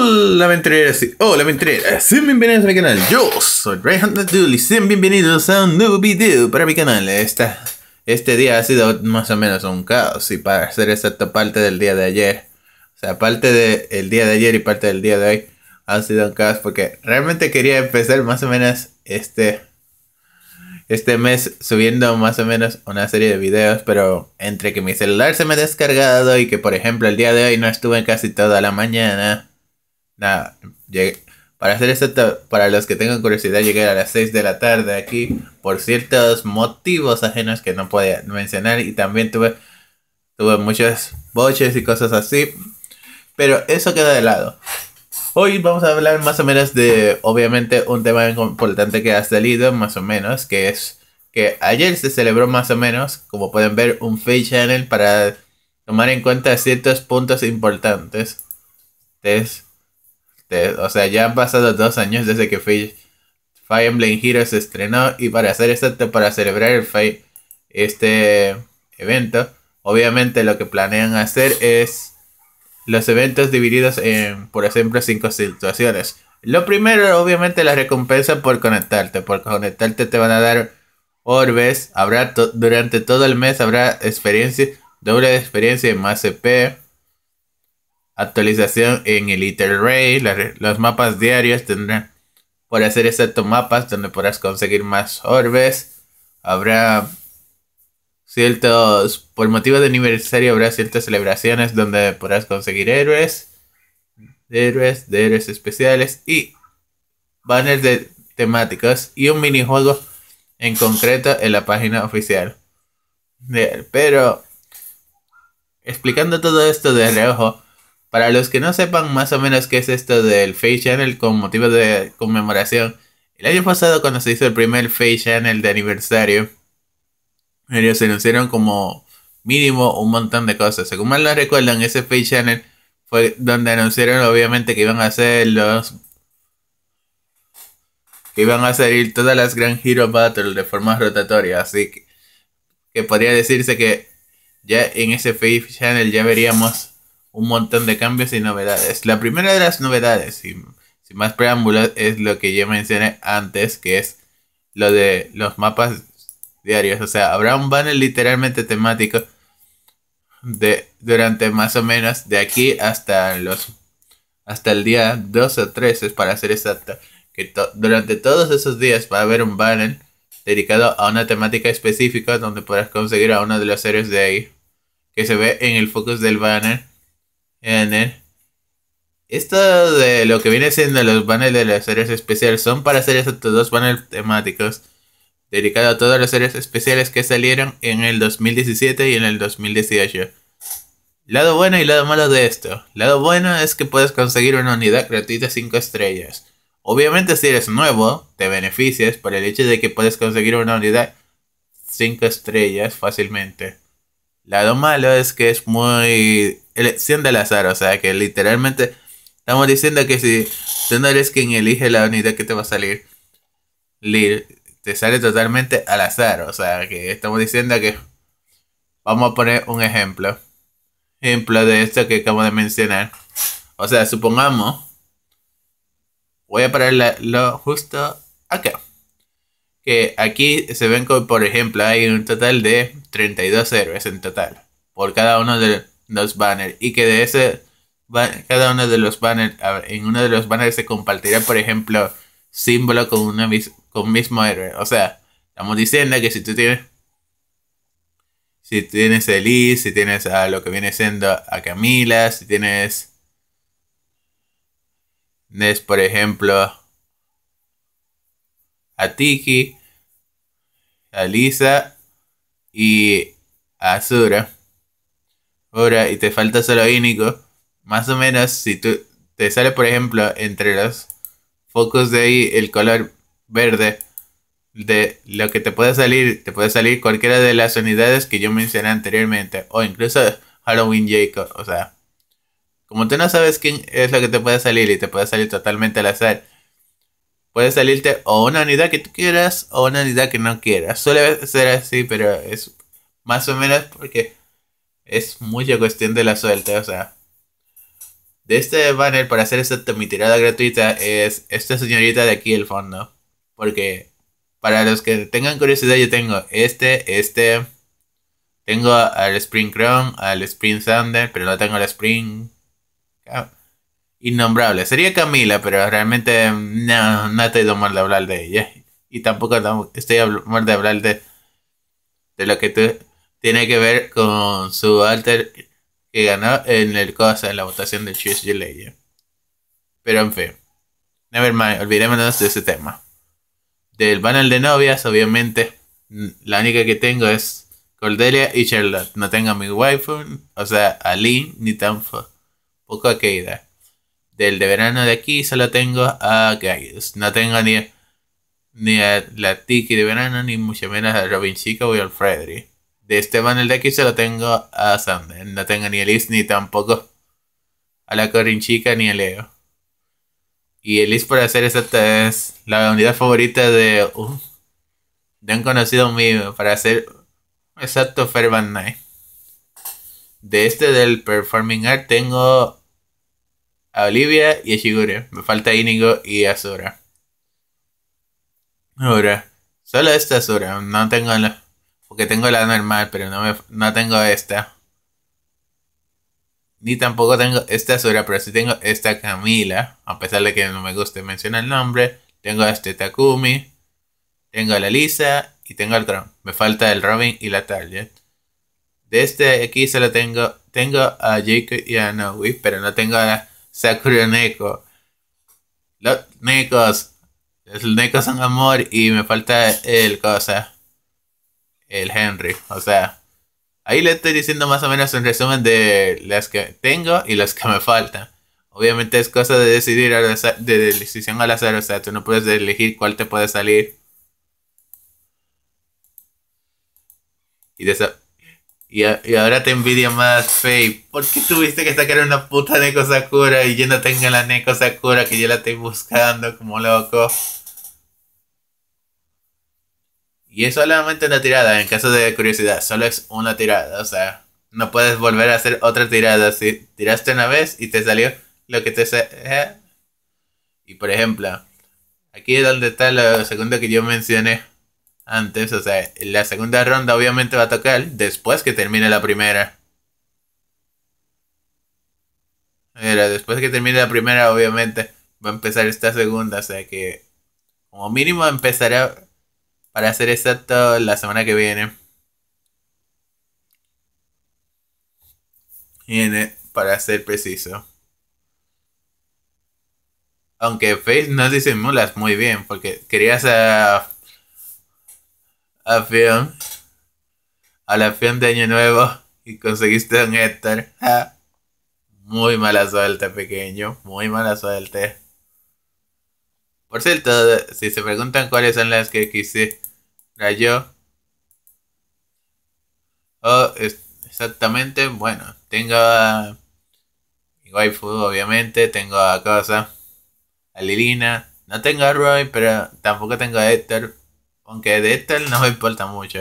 Hola mentireras y oh, hola aventureras, eh, sean bienvenidos a mi canal, yo soy Rayhan y sean bienvenidos a un nuevo video para mi canal Esta, Este día ha sido más o menos un caos y para hacer exacto parte del día de ayer O sea, parte del día de ayer y parte del día de hoy ha sido un caos porque realmente quería empezar más o menos este, este mes subiendo más o menos una serie de videos Pero entre que mi celular se me ha descargado y que por ejemplo el día de hoy no estuve casi toda la mañana Nada, Para hacer esto, para los que tengan curiosidad, llegué a las 6 de la tarde aquí por ciertos motivos ajenos que no podía mencionar y también tuve, tuve muchos boches y cosas así. Pero eso queda de lado. Hoy vamos a hablar más o menos de, obviamente, un tema importante que ha salido, más o menos, que es que ayer se celebró más o menos, como pueden ver, un fake Channel para tomar en cuenta ciertos puntos importantes. Entonces, este, o sea, ya han pasado dos años desde que Fire, Fire Emblem Heroes se estrenó y para hacer esto, para celebrar el este evento, obviamente lo que planean hacer es los eventos divididos en, por ejemplo, cinco situaciones. Lo primero, obviamente, la recompensa por conectarte. Porque conectarte te van a dar orbes. Habrá durante todo el mes habrá experiencia, doble de experiencia y más CP. E actualización en el Ray... Los mapas diarios tendrán por hacer excepto mapas donde podrás conseguir más orbes. Habrá ciertos, por motivo de aniversario, habrá ciertas celebraciones donde podrás conseguir héroes, héroes, de héroes especiales y banners de temáticos y un minijuego en concreto en la página oficial. Pero explicando todo esto de reojo, para los que no sepan más o menos qué es esto del Face Channel con motivo de conmemoración, el año pasado cuando se hizo el primer Face Channel de aniversario, ellos se anunciaron como mínimo un montón de cosas. Según mal lo recuerdan, ese Face Channel fue donde anunciaron obviamente que iban a ser los... que iban a salir todas las Grand Hero Battle de forma rotatoria, así que, que podría decirse que ya en ese Face Channel ya veríamos un montón de cambios y novedades. La primera de las novedades, sin, sin más preámbulos, es lo que ya mencioné antes, que es lo de los mapas diarios. O sea, habrá un banner literalmente temático de durante más o menos de aquí hasta los hasta el día 2 o 3 es para ser exacto que durante todos esos días va a haber un banner dedicado a una temática específica donde podrás conseguir a uno de los héroes de ahí que se ve en el focus del banner en él. Esto de lo que viene siendo los paneles de las series especiales son para series dos paneles temáticos dedicados a todas las series especiales que salieron en el 2017 y en el 2018. Lado bueno y lado malo de esto. Lado bueno es que puedes conseguir una unidad gratuita 5 estrellas. Obviamente si eres nuevo, te beneficias por el hecho de que puedes conseguir una unidad 5 estrellas fácilmente. Lado malo es que es muy elección al azar, o sea que literalmente estamos diciendo que si tú no eres quien elige la unidad que te va a salir, te sale totalmente al azar, o sea que estamos diciendo que vamos a poner un ejemplo, ejemplo de esto que acabo de mencionar, o sea supongamos, voy a ponerlo justo acá. Que aquí se ven, que, por ejemplo, hay un total de 32 héroes en total. Por cada uno de los banners y que de ese cada uno de los banners en uno de los banners se compartirá por ejemplo símbolo con una con mismo héroe o sea estamos diciendo que si tú tienes si tienes a Liz si tienes a lo que viene siendo a Camila si tienes es por ejemplo a Tiki a Lisa y a Azura y te falta solo Ínico, más o menos si tú te sale, por ejemplo, entre los focos de ahí el color verde de lo que te puede salir, te puede salir cualquiera de las unidades que yo mencioné anteriormente o incluso Halloween Jacob, o sea, como tú no sabes quién es lo que te puede salir y te puede salir totalmente al azar, puede salirte o una unidad que tú quieras o una unidad que no quieras. Suele ser así, pero es más o menos porque es mucha cuestión de la suerte, o sea. De este banner para hacer esta mi tirada gratuita es esta señorita de aquí el fondo. Porque para los que tengan curiosidad, yo tengo este, este. Tengo al Spring Chrome... al Spring Thunder, pero no tengo al Spring. Innombrable. Sería Camila, pero realmente no, no estoy mal de hablar de ella. Y tampoco estoy mal de hablar de, de lo que tú tiene que ver con su alter que ganó en el cosa en la votación de Choose Your Pero en fin, never mind, olvidémonos de ese tema. Del panel de novias, obviamente, la única que tengo es Cordelia y Charlotte. No tengo a mi waifu, o sea, a Lynn, ni tampoco a Keida. Del de verano de aquí solo tengo a Gaius. No tengo ni, ni a la Tiki de verano, ni mucho menos a Robin Chico y al de este el de aquí se lo tengo a Sam. Eh, no tengo ni a Liz ni tampoco a la Corinchica ni a Leo. Y Liz por hacer esta es la unidad favorita de, uh, de un conocido mío para hacer exacto Fairbank Night. De este del Performing Art tengo a Olivia y a Shigure. Me falta Inigo y Azura. Ahora, solo esta Azura, no tengo la porque tengo la normal, pero no, me, no tengo esta. Ni tampoco tengo esta Azura, pero sí tengo esta Camila. A pesar de que no me guste mencionar el nombre. Tengo a este Takumi. Tengo a la Lisa. Y tengo al Tron. Me falta el Robin y la Target. De este aquí solo tengo, tengo a Jake y a Nowi, pero no tengo a Sakura Neko. Los Nekos. Los Nekos son amor y me falta el cosa el Henry. O sea, ahí le estoy diciendo más o menos un resumen de las que tengo y las que me faltan. Obviamente es cosa de decidir, de decisión al azar, o sea, tú no puedes elegir cuál te puede salir. Y, de esa, y, ahora te envidia más, Faye. ¿Por qué tuviste que sacar una puta Neko Sakura y yo no tengo la Neko Sakura que yo la estoy buscando como loco? Y es solamente una tirada, en caso de curiosidad, solo es una tirada, o sea, no puedes volver a hacer otra tirada. Si tiraste una vez y te salió lo que te salió. Eh. Y por ejemplo, aquí es donde está la segunda que yo mencioné antes, o sea, la segunda ronda obviamente va a tocar después que termine la primera. Mira, después que termine la primera, obviamente va a empezar esta segunda, o sea que como mínimo empezará para ser exacto, la semana que viene. Viene, para ser preciso. Aunque Face nos disimulas muy bien, porque querías a. a Fion a la film de Año Nuevo y conseguiste un Héctor. Muy mala suerte, pequeño. Muy mala suerte. Por cierto, si se preguntan cuáles son las que quise yo. exactamente, bueno, tengo a waifu, obviamente, tengo a Cosa, a Lilina, no tengo a Roy, pero tampoco tengo a Hector... aunque de Héctor no me importa mucho.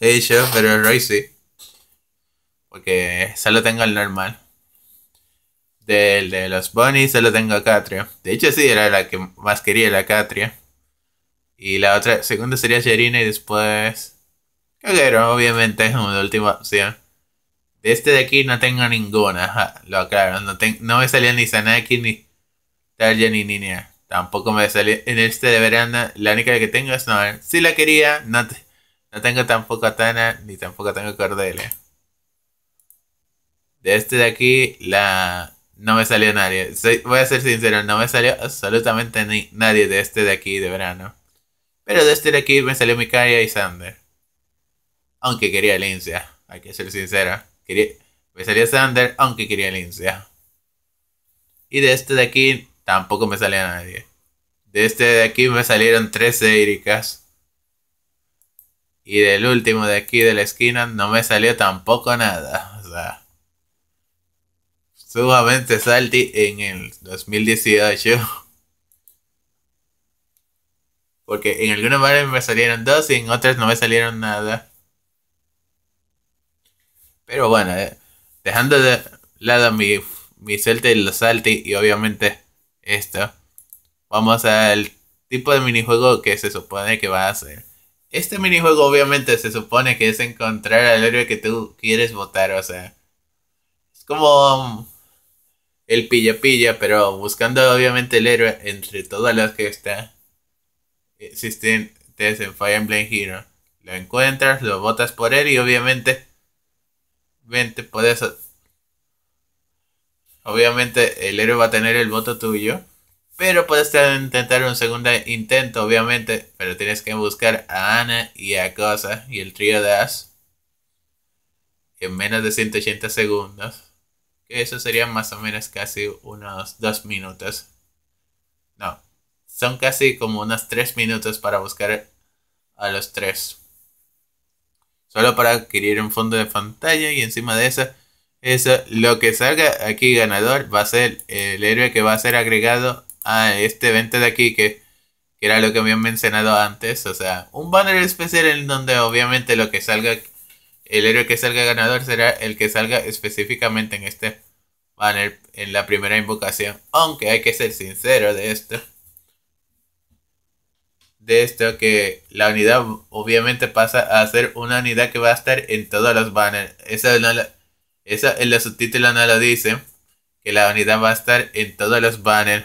Ellos, pero Roy sí. Porque solo tengo el normal. Del de los bunnies solo tengo a Catria. De hecho, sí, era la que más quería, la Catria. Y la otra, segunda sería Sherina y después. pero obviamente, es una última opción. De este de aquí no tengo ninguna, lo aclaro. No, no me salía ni Sanaki, ni Tarja, ni Niña. Tampoco me salió. En este de verano, la única que tengo es Noel. Si la quería, no, tengo tampoco a Tana, ni tampoco tengo Cordelia. De este de aquí, la no me salió nadie. voy a ser sincero, no me salió absolutamente ni, nadie de este de aquí de verano. Pero de este de aquí me salió Mikaya y Sander. Aunque quería Lincia, hay que ser sincero. me salió Sander, aunque quería Lincia. Y de este de aquí tampoco me salió nadie. De este de aquí me salieron tres Iricas Y del último de aquí de la esquina no me salió tampoco nada. O sea sumamente salty en el 2018. Porque en algunas manera me salieron dos y en otras no me salieron nada. Pero bueno, eh, dejando de lado mi, mi y los salty y obviamente esto, vamos al tipo de minijuego que se supone que va a ser. Este minijuego obviamente se supone que es encontrar al héroe que tú quieres votar, o sea, es como el pilla pilla, pero buscando obviamente el héroe entre todas las que está existen en Fire Emblem Hero. Lo encuentras, lo votas por él y obviamente, puedes Obviamente el héroe va a tener el voto tuyo, pero puedes intentar un segundo intento, obviamente, pero tienes que buscar a Ana y a Cosa y el trío de As en menos de 180 segundos que eso sería más o menos casi unos dos minutos. No, son casi como unos tres minutos para buscar a los tres. Solo para adquirir un fondo de pantalla y encima de eso, eso lo que salga aquí ganador va a ser el héroe que va a ser agregado a este evento de aquí que, era lo que habían mencionado antes. O sea, un banner especial en donde obviamente lo que salga el héroe que salga ganador será el que salga específicamente en este banner en la primera invocación. Aunque hay que ser sincero de esto. De esto que la unidad obviamente pasa a ser una unidad que va a estar en todos los banners. Eso, en los subtítulos no lo dice. Que la unidad va a estar en todos los banners.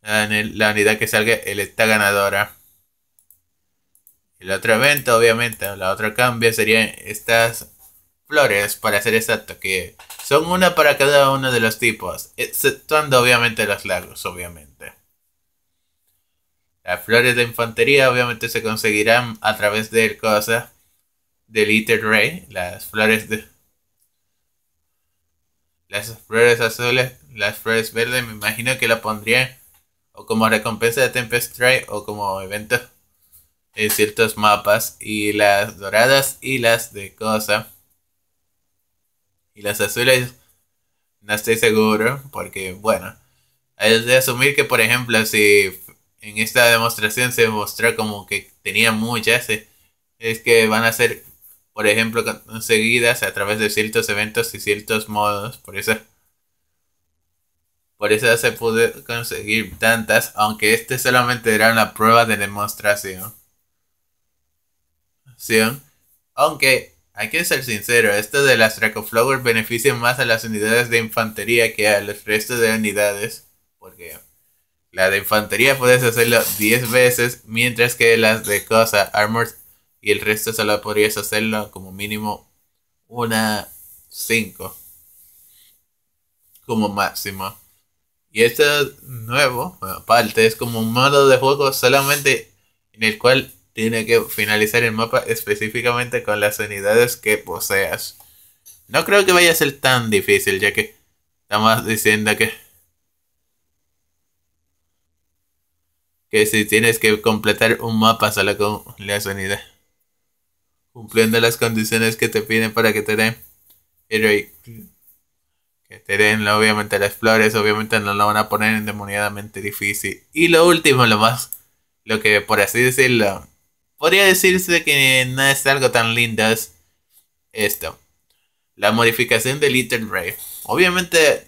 La unidad que salga el está ganadora. El otro evento, venta, obviamente, la otra cambio serían estas flores, para ser exacto, que son una para cada uno de los tipos, exceptuando obviamente los lagos, obviamente. Las flores de infantería obviamente se conseguirán a través del cosa del Eater Ray, las flores de las flores azules, las flores verdes, me imagino que la pondrían o como recompensa de Tempest Ray o como evento en ciertos mapas y las doradas y las de cosa y las azules no estoy seguro porque bueno hay de asumir que por ejemplo si en esta demostración se mostró como que tenía muchas eh, es que van a ser por ejemplo conseguidas a través de ciertos eventos y ciertos modos por eso por eso se pudo conseguir tantas aunque este solamente era una prueba de demostración aunque hay que ser sincero, esto de las Dracoflowers. beneficia más a las unidades de infantería que a los restos de unidades, porque la de infantería puedes hacerlo 10 veces, mientras que las de cosa, armors. y el resto solo podrías hacerlo como mínimo una 5 como máximo. Y esto nuevo, aparte, es como un modo de juego solamente en el cual tiene que finalizar el mapa específicamente con las unidades que poseas. No creo que vaya a ser tan difícil, ya que estamos diciendo que... Que si tienes que completar un mapa solo con las unidades. Cumpliendo las condiciones que te piden para que te den... Que te den obviamente las flores, obviamente no lo van a poner endemoniadamente difícil. Y lo último, lo más... Lo que por así decirlo Podría decirse que no es algo tan lindo esto. La modificación de Little Ray. Obviamente,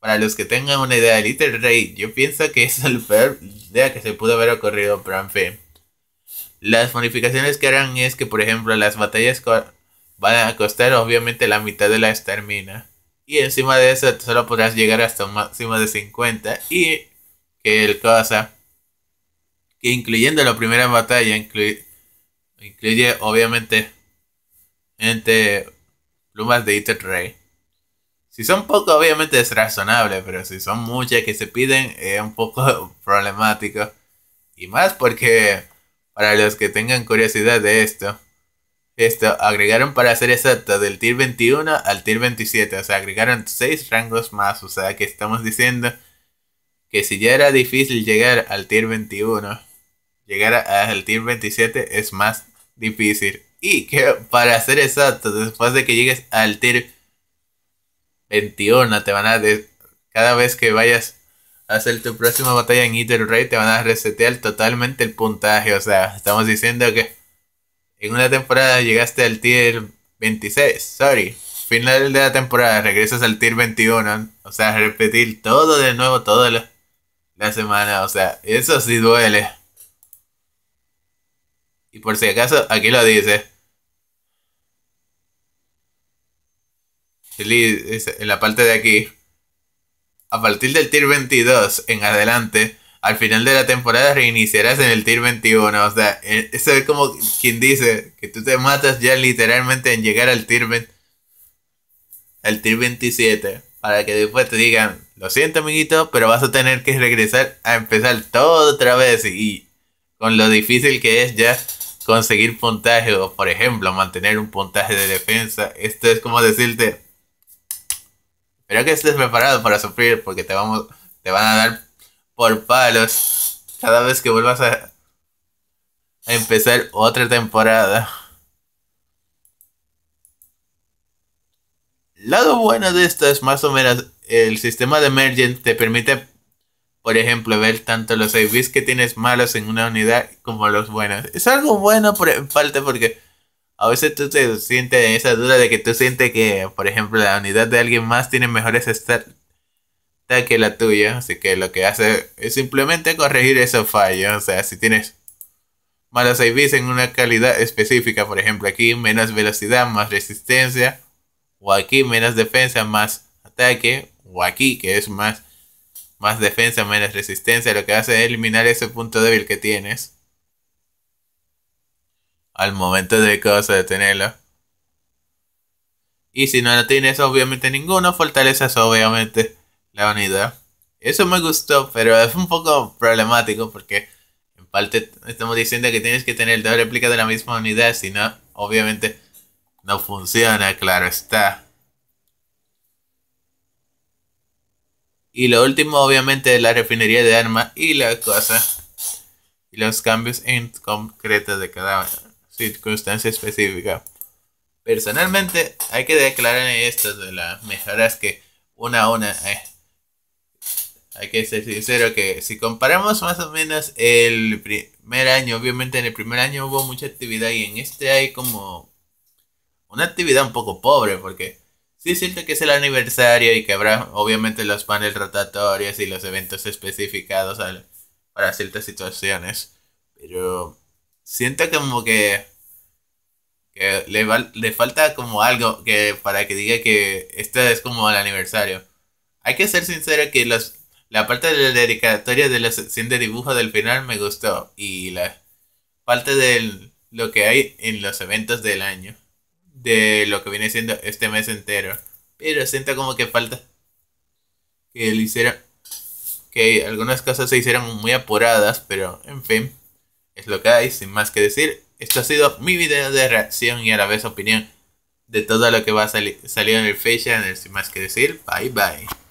para los que tengan una idea de Little Ray, yo pienso que es la peor idea que se pudo haber ocurrido, pero en fin. Las modificaciones que harán es que, por ejemplo, las batallas van a costar obviamente la mitad de la estermina, Y encima de eso solo podrás llegar hasta un máximo de 50. Y que el cosa incluyendo la primera batalla, incluye, obviamente entre plumas de Eater Rey. Si son pocas, obviamente es razonable, pero si son muchas que se piden, es un poco problemático. Y más porque, para los que tengan curiosidad de esto, esto agregaron para ser exacto del tier 21 al tier 27, o sea, agregaron 6 rangos más, o sea, que estamos diciendo que si ya era difícil llegar al tier 21, llegar al tier 27 es más difícil. Y que para ser exacto, después de que llegues al tier 21, te van a cada vez que vayas a hacer tu próxima batalla en Eater Raid. te van a resetear totalmente el puntaje. O sea, estamos diciendo que en una temporada llegaste al tier 26, sorry. Final de la temporada, regresas al tier 21. O sea, repetir todo de nuevo, toda la semana. O sea, eso sí duele. Y por si acaso, aquí lo dice. en la parte de aquí. A partir del tier 22 en adelante, al final de la temporada reiniciarás en el tier 21. O sea, e, eso es como quien dice que tú te matas ya literalmente en llegar al tier, al tier 27. Para que después te digan, lo siento amiguito, pero vas a tener que regresar a empezar todo otra vez. y con lo difícil que es ya conseguir puntaje o, por ejemplo, mantener un puntaje de defensa. Esto es como decirte, espero que estés preparado para sufrir porque te, vamos, te van a dar por palos cada vez que vuelvas a, empezar otra temporada. Lado bueno de esto es más o menos el sistema de Emergent te permite por ejemplo, ver tanto los IVs que tienes malos en una unidad como los buenos. Es algo bueno por, falta porque a veces tú te sientes en esa duda de que tú sientes que, por ejemplo, la unidad de alguien más tiene mejores stats que la tuya. Así que lo que hace es simplemente corregir esos fallos. O sea, si tienes malos IVs en una calidad específica, por ejemplo, aquí menos velocidad, más resistencia, o aquí menos defensa, más ataque, o aquí que es más más defensa, menos resistencia, lo que hace es eliminar ese punto débil que tienes. Al momento de que vas a Y si no lo tienes obviamente ninguno, fortalezas obviamente la unidad. Eso me gustó, pero es un poco problemático porque en parte estamos diciendo que tienes que tener el doble aplica de la misma unidad, si no, obviamente no funciona, claro está. Y lo último, obviamente, la refinería de armas y la cosa. Y los cambios en concreto de cada circunstancia específica. Personalmente, hay que declarar esto de las mejoras que una a una. Eh, hay que ser sincero que si comparamos más o menos el primer año, obviamente en el primer año hubo mucha actividad y en este hay como una actividad un poco pobre porque sí siento que es el aniversario y que habrá obviamente los paneles rotatorios y los eventos especificados para ciertas situaciones. Pero siento como que, le, falta como algo que para que diga que esto es como el aniversario. Hay que ser sincero que la parte de la dedicatoria de la sección de dibujo del final me gustó y la parte de lo que hay en los eventos del año de lo que viene siendo este mes entero. Pero siento como que falta que le hiciera que algunas cosas se hicieron muy apuradas, pero en fin, es lo que hay, sin más que decir. Esto ha sido mi video de reacción y a la vez opinión de todo lo que va a salir en el fecha, sin más que decir. Bye bye.